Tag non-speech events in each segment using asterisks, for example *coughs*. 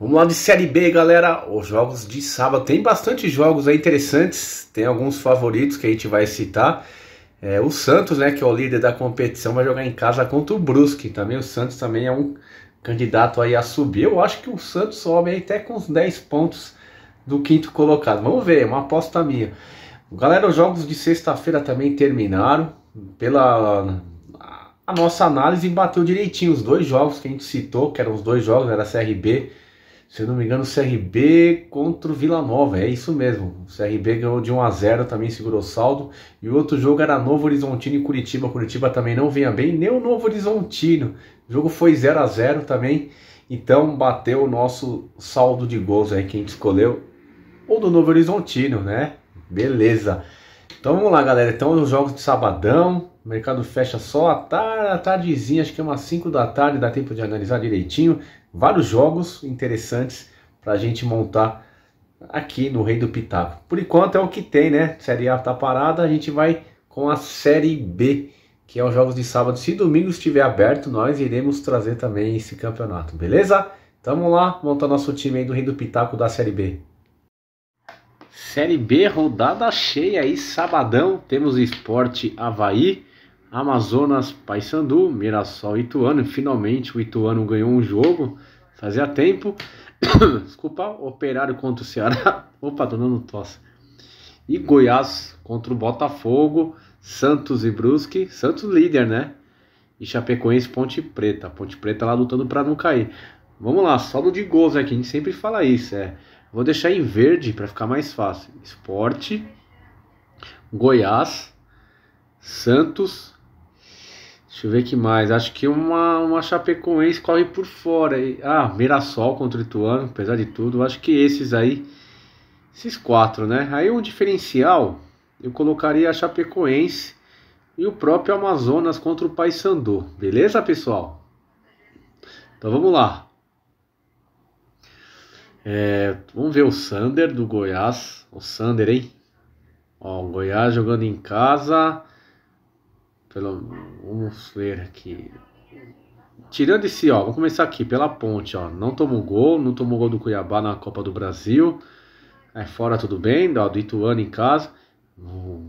Vamos lá de Série B, galera. Os jogos de sábado. Tem bastante jogos aí interessantes. Tem alguns favoritos que a gente vai citar. É, o Santos, né, que é o líder da competição, vai jogar em casa contra o Brusque. Também o Santos também é um candidato aí a subir. Eu acho que o Santos sobe até com os 10 pontos do quinto colocado. Vamos ver, é uma aposta minha. Galera, os jogos de sexta-feira também terminaram. Pela a nossa análise bateu direitinho os dois jogos que a gente citou, que eram os dois jogos, era CRB se eu não me engano, CRB contra o Vila Nova. É isso mesmo. O CRB ganhou de 1 a 0 também segurou saldo. E o outro jogo era Novo Horizontino e Curitiba. Curitiba também não vinha bem, nem o Novo Horizontino. O jogo foi 0 a 0 também. Então bateu o nosso saldo de gols aí que a gente escolheu. Ou do Novo Horizontino, né? Beleza. Então vamos lá, galera. Então os jogos de sabadão. O mercado fecha só à tarde, à tardezinha, acho que é umas 5 da tarde, dá tempo de analisar direitinho. Vários jogos interessantes para a gente montar aqui no Rei do Pitaco. Por enquanto é o que tem, né? Série A tá parada, a gente vai com a Série B, que é os jogos de sábado. Se domingo estiver aberto, nós iremos trazer também esse campeonato, beleza? Tamo lá, montar nosso time aí do Rei do Pitaco da Série B. Série B, rodada cheia aí, sabadão, temos Esporte Havaí, Amazonas, Paysandu, Mirassol e Ituano. Finalmente o Ituano ganhou um jogo, fazia tempo. *coughs* Desculpa, Operário contra o Ceará. *coughs* Opa, tô dando tosse. E Goiás contra o Botafogo, Santos e Brusque. Santos líder, né? E Chapecoense Ponte Preta. Ponte Preta lá lutando para não cair. Vamos lá, solo de gols aqui. A gente sempre fala isso. É. Vou deixar em verde para ficar mais fácil. Esporte, Goiás, Santos, Deixa eu ver que mais. Acho que uma, uma Chapecoense corre por fora. ah, Mirassol contra o Ituano, apesar de tudo. Acho que esses aí, esses quatro, né? Aí um diferencial, eu colocaria a Chapecoense e o próprio Amazonas contra o Paysandu. Beleza, pessoal? Então vamos lá. É, vamos ver o Sander do Goiás. O Sander, hein? Ó, o Goiás jogando em casa. Pelo, vamos ver aqui. Tirando esse, ó, vou começar aqui pela ponte, ó. Não tomou gol, não tomou gol do Cuiabá na Copa do Brasil. Aí é, fora tudo bem, ó, do Ituano em casa. O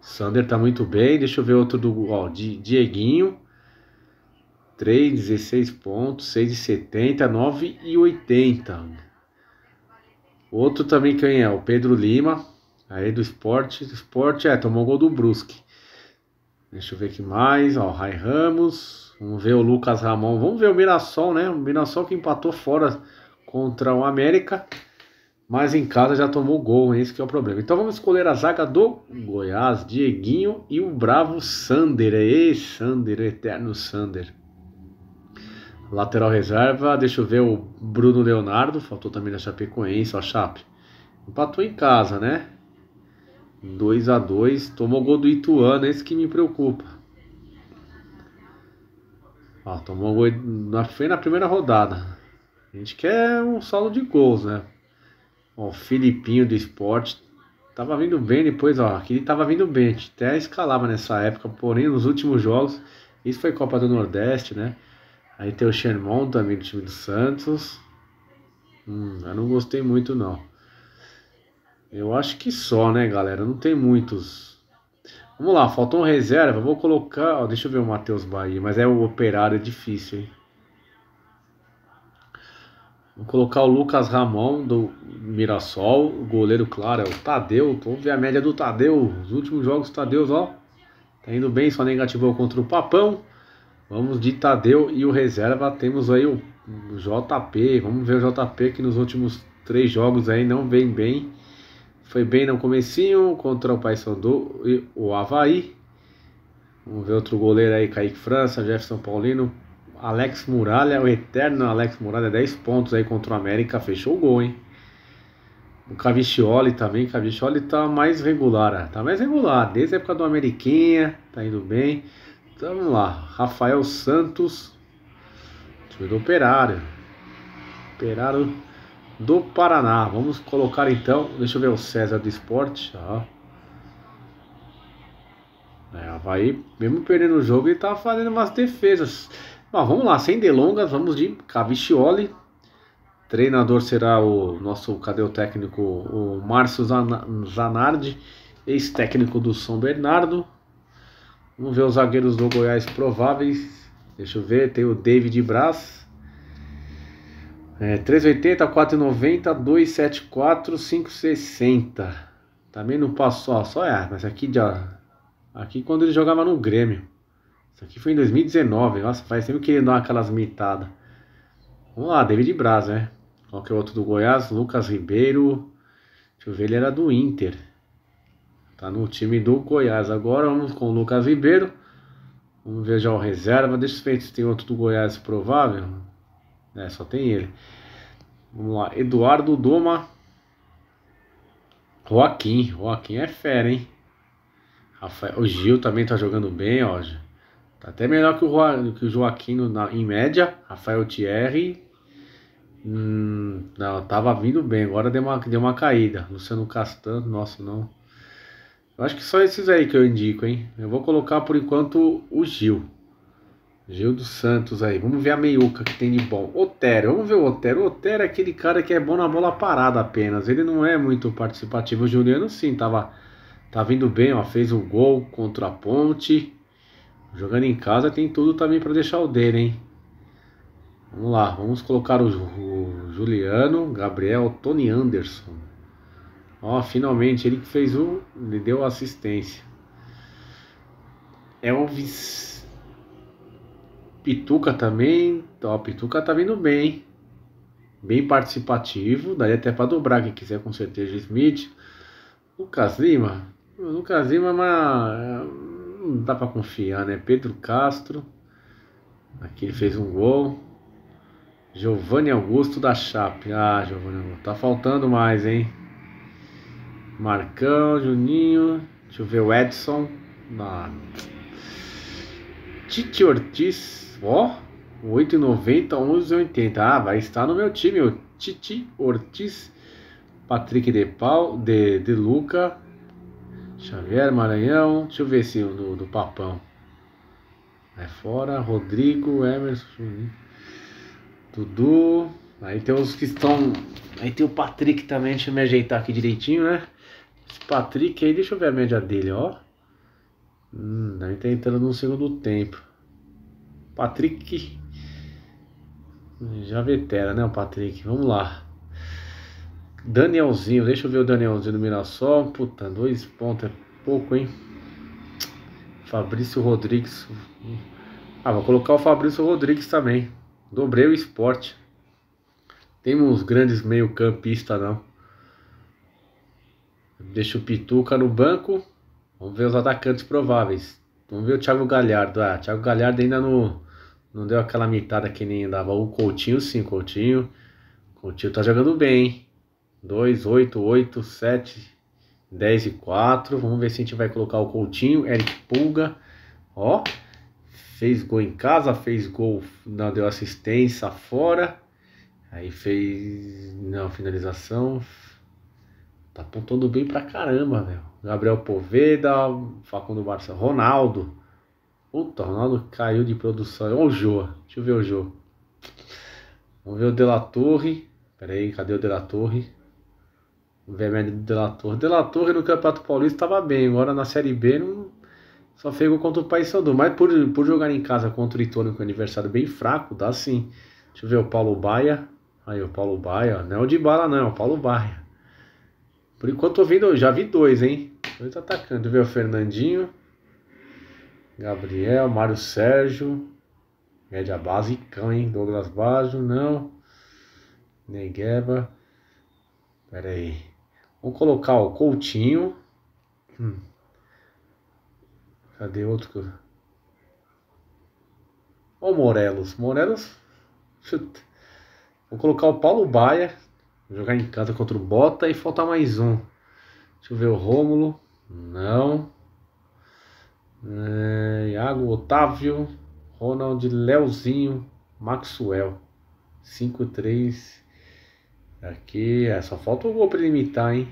Sander tá muito bem. Deixa eu ver outro do, ó, Dieguinho. 3, 16 pontos, 6,70, 9,80. Outro também quem é? O Pedro Lima, aí do esporte. Do esporte, é, tomou gol do Brusque. Deixa eu ver aqui mais. Ó, Rai Ramos. Vamos ver o Lucas Ramon. Vamos ver o Mirassol, né? O Mirassol que empatou fora contra o América. Mas em casa já tomou gol, esse que é o problema. Então vamos escolher a zaga do Goiás, Dieguinho e o bravo Sander. É Ei, Sander, eterno Sander. Lateral reserva, deixa eu ver o Bruno Leonardo, faltou também da Chapecoense, ó, Chape. Empatou em casa, né? 2 a 2 Tomou gol do Ituano, é esse que me preocupa. Ah, tomou gol na, foi na primeira rodada. A gente quer um saldo de gols, né? Ó, o Filipinho do esporte tava vindo bem depois, ó. Aqui ele tava vindo bem, a gente até escalava nessa época, porém nos últimos jogos, isso foi Copa do Nordeste, né? Aí tem o Sherman também do time do Santos. Hum, eu não gostei muito não. Eu acho que só, né, galera? Não tem muitos. Vamos lá, faltou um reserva. Vou colocar. Ó, deixa eu ver o Matheus Bahia. Mas é o operário é difícil, hein? Vou colocar o Lucas Ramon do Mirassol. O goleiro, claro, é o Tadeu. Vamos ver a média do Tadeu. Os últimos jogos do Tadeu, ó. Tá indo bem, só negativou contra o Papão. Vamos de Tadeu e o reserva. Temos aí o JP. Vamos ver o JP que nos últimos três jogos aí não vem bem foi bem no comecinho contra o Paysandu e o Havaí. Vamos ver outro goleiro aí, Kaique França, Jefferson Paulino, Alex Muralha, o eterno Alex Muralha, 10 pontos aí contra o América, fechou o gol, hein? O Cavicioli também, Cavicioli tá mais regular, é, tá mais regular, desde a época do Ameriquinha, tá indo bem. Então vamos lá, Rafael Santos, time do Operário. Operário do Paraná. Vamos colocar então, deixa eu ver o César do Esporte. Ó. É, Havaí, mesmo perdendo o jogo, ele tá fazendo umas defesas. Mas vamos lá, sem delongas, vamos de Cavicchioli. Treinador será o nosso, cadê o técnico? O Márcio Zanardi, ex-técnico do São Bernardo. Vamos ver os zagueiros do Goiás prováveis. Deixa eu ver, tem o David Braz, é, 380, 490, 274, 560. Também não passou, ó, só é, mas aqui já. Aqui quando ele jogava no Grêmio. Isso aqui foi em 2019. Nossa, faz sempre que ele dá aquelas mitadas. Vamos lá, David Braz, né? Qual que é o outro do Goiás? Lucas Ribeiro. Deixa eu ver, ele era do Inter. Tá no time do Goiás. Agora vamos com o Lucas Ribeiro. Vamos ver já o reserva. Deixa eu ver se tem outro do Goiás provável né só tem ele. Vamos lá, Eduardo Doma. Joaquim, Joaquim é fera, hein? Rafael, o Gil também tá jogando bem, ó. Tá até melhor que o, que o Joaquim na, em média. Rafael Thierry. Hum, não, tava vindo bem, agora deu uma, deu uma caída. Luciano castan nossa, não. Eu acho que só esses aí que eu indico, hein? Eu vou colocar por enquanto o Gil. Gil dos Santos aí. Vamos ver a meiuca que tem de bom. Otero, vamos ver o Otero. O Otero é aquele cara que é bom na bola parada apenas. Ele não é muito participativo. O Juliano sim, tava, tava indo bem, ó. Fez o um gol contra a ponte. Jogando em casa tem tudo também para deixar o dele, hein? Vamos lá, vamos colocar o, o Juliano, Gabriel, Tony Anderson. Ó, finalmente ele que fez o. Ele deu assistência. Elvis Pituca também. Ó, então, Pituca tá vindo bem. Bem participativo. Daria até para dobrar quem quiser, com certeza. Smith. Lucas Lima. O Lucas Lima é uma... não dá para confiar, né? Pedro Castro. Aqui ele fez um gol. Giovanni Augusto da Chape. Ah, Giovanni Augusto. Tá faltando mais, hein? Marcão, Juninho. Deixa eu ver o Edson. Ah. Tite Ortiz. Ó, 8,90, 11,80. Ah, vai estar no meu time. O Titi Ortiz, Patrick de, Paul, de, de Luca, Xavier Maranhão. Deixa eu ver se o do, do Papão. Aí fora, Rodrigo, Emerson, Dudu. Aí tem os que estão. Aí tem o Patrick também, deixa eu me ajeitar aqui direitinho, né? Esse Patrick aí, deixa eu ver a média dele, ó. Hum, aí tá entrando no segundo tempo. Patrick. Já vetera, né, o Patrick? Vamos lá. Danielzinho, deixa eu ver o Danielzinho do Mirassol. Puta, dois pontos é pouco, hein? Fabrício Rodrigues. Ah, vou colocar o Fabrício Rodrigues também. Dobrei o esporte. Temos grandes meio-campistas, não. Deixa o Pituca no banco. Vamos ver os atacantes prováveis. Vamos ver o Thiago Galhardo. Ah, Thiago Galhardo ainda no não deu aquela mitada que nem dava o Coutinho, sim, Coutinho. Coutinho tá jogando bem, hein? 2, 8, 8, 7, 10 e 4. Vamos ver se a gente vai colocar o Coutinho, Eric Pulga. Ó, fez gol em casa, fez gol, não deu assistência fora. Aí fez, não, finalização. Tá apontando bem pra caramba, velho. Gabriel Poveda, Facundo Barça, Ronaldo. Puta, o Ronaldo caiu de produção. Olha o Jô. Deixa eu ver o Jô. Vamos ver o De La Torre. Pera aí, cadê o De La Torre? Vamos ver a do De La Torre. De La Torre no Campeonato Paulista estava bem. Agora na Série B não... só fez contra o Paysandu. Mas por, por jogar em casa contra o Ituano com é aniversário bem fraco, dá sim. Deixa eu ver o Paulo Baia. Aí o Paulo Baia. Não é o de bala não, é o Paulo Baia. Por enquanto eu já vi dois, hein? Dois atacando. Deixa eu ver o Fernandinho. Gabriel, Mário Sérgio. Média cão, hein? Douglas Baggio, não. Negueba. Pera aí. Vou colocar o Coutinho. Hum. Cadê outro? Ó o Morelos. Morelos. Chuta. Vou colocar o Paulo Baia. Vou jogar em casa contra o Bota e faltar mais um. Deixa eu ver o Rômulo. Não. É... Iago, Otávio, Ronald, Leozinho, Maxwell. 5-3. Aqui, é, só falta o gol pra limitar, hein?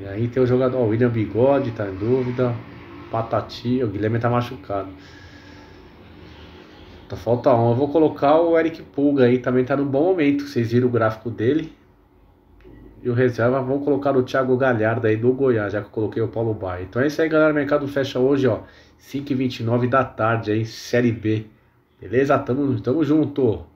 E aí tem o jogador, o William Bigode, tá em dúvida. Patati, o Guilherme tá machucado. Tá falta um. Eu vou colocar o Eric Pulga aí, também tá num bom momento. Vocês viram o gráfico dele e o reserva, vamos colocar o Thiago Galhardo aí do Goiás, já que eu coloquei o Paulo Baia. Então é isso aí, galera. O mercado fecha hoje, ó, 5h29 da tarde aí, Série B. Beleza? Tamo, tamo junto.